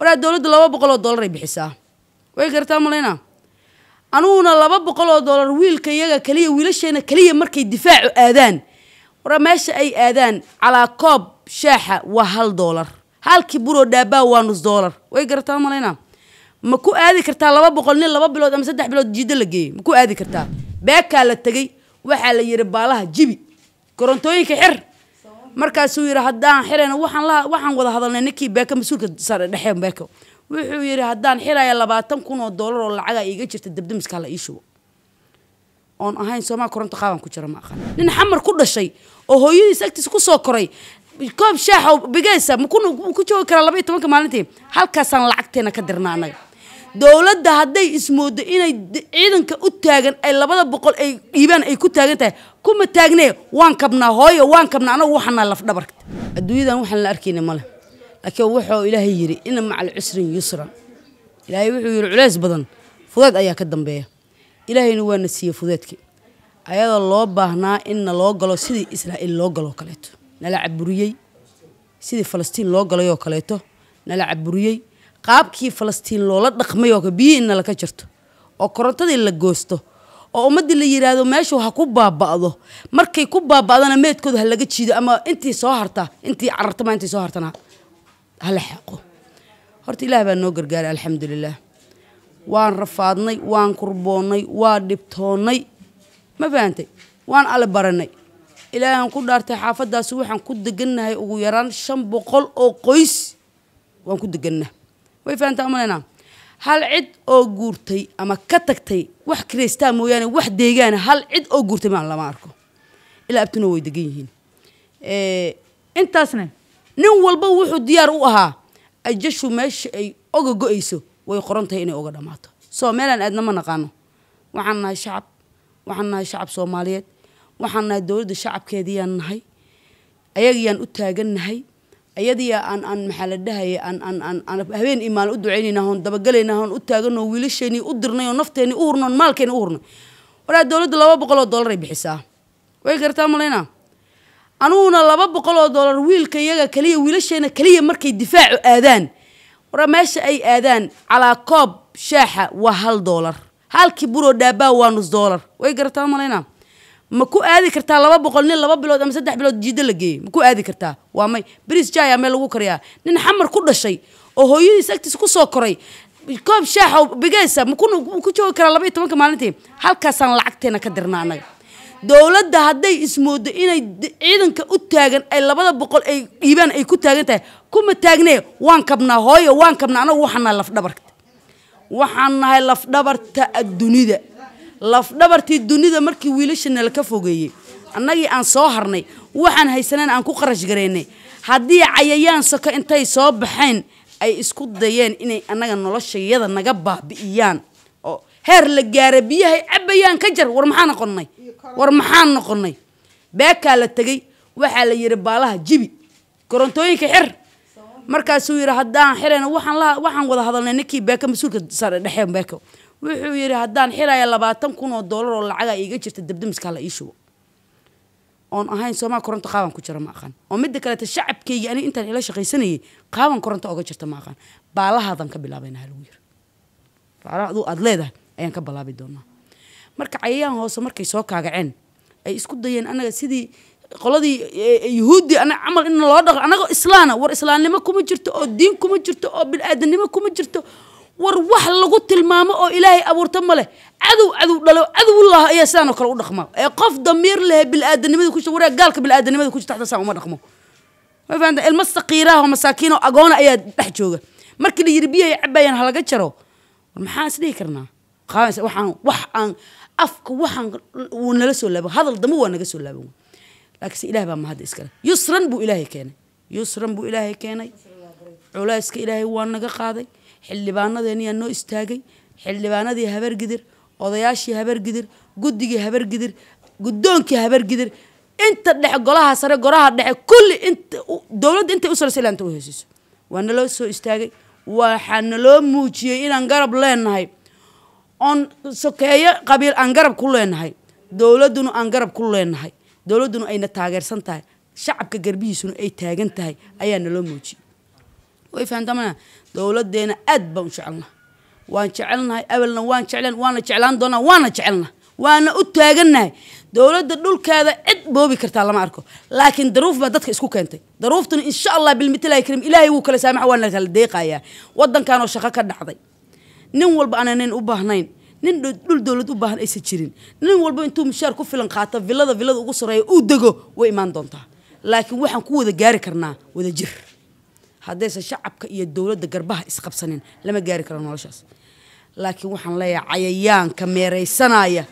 waraa dowladda laba boqol oo doolar ay bixisaa way gartaa maleyna anuguna laba boqol oo doolar wiilka iyaga kaliya wiilasheena kaliya markay difaacu aadaan waraa meesha ay aadaan calaa koob shaaxa waa hal doolar halkii buroo dhaabaa waa nus doolar way gartaa maleyna ma ku aadi kartaa laba boqol nin laba bilood ama saddex bilood jiiddo la geeyey ma ku aadi kartaa beekaa la tegay waxaa la yidhi baalaha jibi korontooyinka xir markaasuu yidhi haddaan xirayna waxaan wada hadalnay ninkii beeke mas-uulka sare dhexe beeko wuxuu yidhi haddaan xiraya labaatan kun oo dollar oo lacaga ah iiga jirta dabdamiska la ii shubo oon ahayn soomaa koronto qaabaan ku jira ma aqan nin xamar ku dhashay oo hooyadiis agtiisa kusoo koray koob shaax bigeysa bigeesa ah, ku joogi karaa laba iyo tobanka maalintii halkaasaan lacagteena ka dirna annaga dowladda hadday ismooddo inay ciidanka u taagan ay labada boqol ay dhiibaan ay ku taagan tahay kuma taagnee waan kabnaa hooyo waan kabnaa anagu waxanaa lafdhabarka adduunyadan waxaan la arkayna male laakiin wuxuu ilaahay yidhi ina macal cusrin yusran ilaahay wuxuu yidhi culays badan fudeed ayaa ka dambeeya ilaahayna waana siiyey fudeedkii ayadoo loo baahnaa in na loo galo sidii israa'iil loo galoo kaleeto nala caburiyey sidii falastiin loo galayoo kaleeto nala caburiyey qaabkii falastiin loola dhaqmay ka biyihii nalaka jirto oo korontadii la goosto oo ummaddii la yidhaahdo meeshu ha ku baaba'do markay ku baaba'dana meedkooda ha laga jiido ama intii soo harta intii carartama intii soo hartana hala xeqo horta ilaah baa noo gargaaray alxamdulilaah waan rafaadnay waan kurboonnay waa dhibtoonnay ma fahantay waan alle baranay ilaahan ku dhaartay xaafaddaasi waxaan ku degannahay ugu yaraan shan boqol oo qoys waan ku deganna way fahantaa umaleynaa hal cid oo guurtay ama ka tagtay wax kiraystaa mooyaane wax deegaana hal cid oo guurtay maan lama arko ilaa abtuna way degan yihiin intaasna nin walba wuxuu diyaar u ahaa ajashu meesha ay oga go-ayso way qoran tahay inay oga dhammaato soo meelaan aadna ma naqaano waxaan nahay shacab waxaan nahay shacab soomaaliyeed waxaan nahay dowladda shacabkeediiyaan nahay ayagayaan u taagan nahay ayadiya aan aan maxaa la dhahaya aan aan aan aan habeen iyo u ducaynayna hoon dabagalayna hoon u taaganoo wiilasheennii u dirnayoo nafteenii nafteenni u hurnoon maalkeenni u hurnay waraa dowladda laba boqoloo oo ay bixisaa way gartaa malayna anuguna laba boqoloo dollar wiilka iyaga kaliya wiilasheena kaliya markay difaacu aadaan waraa meesha ay aadaan calaa koob shaaxa waa hal doolar halkii buroo dhaabaa waa nus doolar way gartaa malayna ma ku aadi kartaa laba boqol nin laba bilood ama saddex bilood jiiddo la geeyey ma ku aadi kartaa waa may bris jaya meel lagu kariyaa nin xamar ku dhashay oo hooyadiis agtiis ku soo koray koob shaaxow bigeysa maku joogi karaa laba iyo tobanka maalintii halkaasaan lacagteena ka dirna annaga dowladda hadday ismoodo inay ciidanka u taagan ay labada boqol ay dhiibaan ay ku taagan tahay kuma taagnee waan kabnaa hooyo waan kabnaa anagu waxaan nahay lafdhabarta waxaan nahay lafdhabarta dunida lafdhabartii dunida markii wiilasha nalaka fogeeyey annagii aan soo harnay waxaan haysaneen aan ku qarash gareynay haddii cayayaan soko intay soo baxeen ay isku dayeen inay annaga noloshayada naga baabi'iyaan oo heer la gaara biyahay cabayaan ka jar war maxaa noqonnay war maxaan noqonnay beekaa la tegey waxaa la yidhi baalaha jibi korontooyinka xir markaasuu yidhi haddaan xirayna waxaan wada hadalnay ninkii beeka mas-uulka saardhexe beeka wuxuu yidhi haddaan xilaya labaatan kun oo doolar oo lacaga iiga jirta dabdamiskaa la ii shubo oon ahayn soomaa koronto qaaban ku jira ma oo midda kaleta shacabkaygii ani intaan ila shaqaysanayay qaaban koronto oga jirta ma baalahaadan ka bilaabayna halagu yiri raacraacduu aad leedahay ayaan ka balaabi doonaa marka cayayaan hoose markay soo kaagaceen ay isku dayeen anaga sidii qoladii eh, yuhuuddii anaga camal in loo dhaqo anagoo islaana war islaamnimo kuma jirto oo diin kuma jirto oo bil-aadanimo kuma jirto war wax lagu tilmaamo oo ilaahay abuurto ma leh cadow cadow dhalo cadowlaah ayaa sidaanoo kale u dhaqma ee qof damiir lehe bilaadanimada ku waree gaalka bilaadanimada ku jirta xataa saan uma dhaqmo ma ilmo saqiiraha oo masaakiin agoona ayaa dhex jooga markii la yidhi biyahay cabayaan halaga jaro war maxaan isdhihi karnaa waxaan wax aan afka waxaan wuu nala soo laaban hadal dambe waa naga soo laaban laakiinse ilaah baa mahadda iskale yusran buu ilaahay keenay yusran buu ilaahay keenay culeyska ilaahay waa naga qaaday xildhibaanadeeniyaa noo istaagay xildhibaanadii habargidir odayaashii habargidir guddigii habargidir guddoonkii habargidir inta dhexe golaha sare golaha dhexe kulli inta dowladda intay u saraysa ilaanta u heysiiso waa naloo soo istaagay waxaa naloo muujiyey inaan garab leenahay oon sokeeyo qabiil aan garab ku leenahay dowladduna aan garab ku leenahay dowladduna ayna taageersan tahay shacabka garbihiisuna ay taagan tahay ayaa naloo muujiyey way fahantamana dowladeena aad baan u jecelna waan jecelnahay abelna waan jeclen waana jeclaan doonaa waana jecelna waana u taagannahay dowladda dhulkeeda cid boobi kartaa lama arko laakiin daruuf baa dadka isku keentay daruuftuna insha allah bilmithilaahi karim ilaahay wuu kala saamaxa waana kala deeqayaa waddankanoo shaqo ka dhacday nin walba aananayn u baahnayn nin dhul dowlad u baahan aysan jirin nin walba intuu mishaar ku filan qaato villada villada ugu sareeya uu dego way imaan doontaa laakiin waxaan ku wada gaari karnaa wada jir haddaysan shacabka iyo dowladda garbaha isqabsanin lama gaari karo noloshaas laakiin waxaan leeyahay cayayaanka meeraysanaya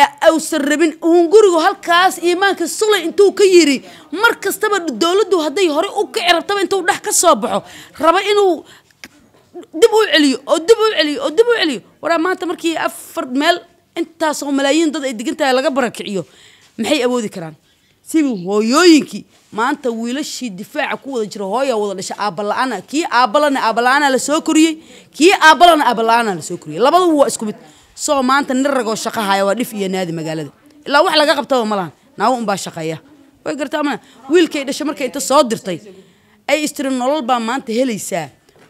ee ausan rabin hungurigu halkaas iimaanka sulay intuu ka yiri mar kastaba dowladdu hadday horey u kici rabtaba intuu dhex ka soo baxo raba inuu dib u celiyo oo dib u celiyo oo dib u celiyo waraa maanta markii afar meel intaasoo malaayiin dad ay degantahay laga barakiciyo maxay awoodi karaan sidii hooyooyinkii maanta wiilashii difaaca ku wada jira hooyaa wada dhasha aabala-aana kii aabalana aabala-aanaa la koriyey kii aabalana aabala-aanaa la koriyey labaduba waa isku mid soo maanta nin ragoo shaqahaya waa dhif iyo naadi magaalada ilaa wax laga qabtaba ma lahan naawo unbaa shaqeeya way gartaa mana wiilkay dhasha markay inta soo dirtay ay istiri nolol baa maanta helaysaa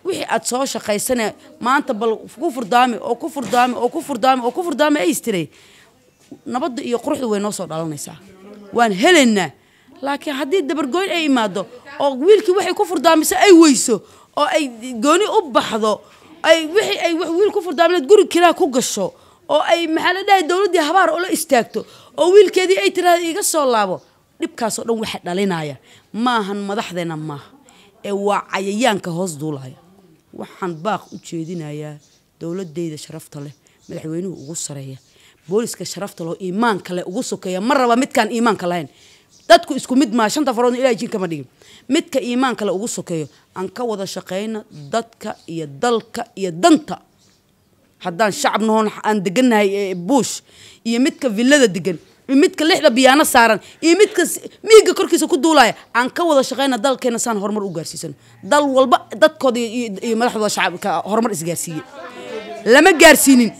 wixii aad soo shaqaysane maanta bal ku furdaami oo ku furdaami oo ku furdaami oo ku furdaami ay istirey nabadda iyo quruxda way noo soo dhalanaysaa waan helaynaa laakiin haddii dabargoyn ay imaado oo wiilkii waxay ku furdaamise ay weyso oo ay gooni u baxdo ay wixii ay wiil ku furdaaminaed guri kiraa ku gasho oo ay maxaa la dhahay dowladdii habaar ula istaagto oo wiilkeedii ay tiraahdo iga soo laabo dhibkaasoo dhan waxa dhalinaya maahan madaxdeena maaha ee waa cayayaanka hoos duulaya waxaan baaq u jeedinayaa dowladeyda sharafta leh madaxweynuhu ugu sareeya booliska sharafta loo iimaan kale ugu sokeeya ma raba midkaan iimaanka lahayn dadku isku mid maa shanta faroodna jin kama dhigin midka iimaan kale ugu sokeeyo aan ka wada shaqeyna dadka iyo dalka iyo danta haddaan shacab nahoon aan degannahay eh, buush iyo midka villada degan iyo midka lixda biyaano saaran iyo midka miiga korkiisa ku duulaya aan ka wada shaqayna dalkeena saan horumar u gaarsiisano dal walba dadkooda iyo madaxdooda shacabka horumar isgaarsiiye lama gaarsiinin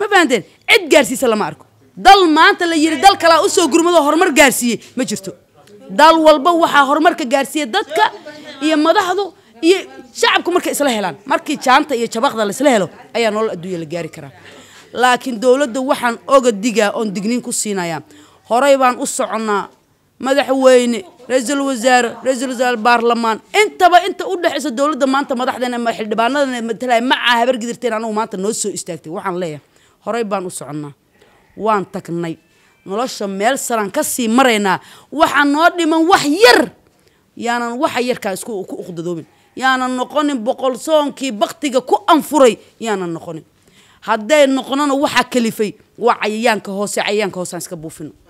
ma fahanteen cid gaarsiisa lama arko dal maanta la yidhi dal kalaa usoo gurmadoo horumar gaarsiiyey ma jirto dal walba waxaa horumarka gaarsiiya dadka iyo madaxdu iyo shacabku markay isla helaan markii jaanta iyo jabaqda laisla helo ayaa nolol adduunya la gaari karaa laakiin dowladda waxaan oga digaa oon digniin ku siinayaa horay baan u soconnaa madaxweyne ra-iisul wasaare ra-iisul wasaare baarlamaan intaba inta u dhexaysa dowladda maanta madaxdeena ama xildhibaanadan matalaya macaa habargidirteen anugu maanta noo soo istaagtay waxaan leeyahay horey baan u soconnaa waan tagnay nolosha meel saraan sii maraynaa waxaa noo dhiman wax yar yaanan waxa yarkaa isku ku uqdadoomin yaanan noqonin boqol soonkii baktiga ku anfuray yaanan noqonin hadday noqonana waxaa kalifay waa cayayaanka hoose cayayaanka hoose aan iska buufino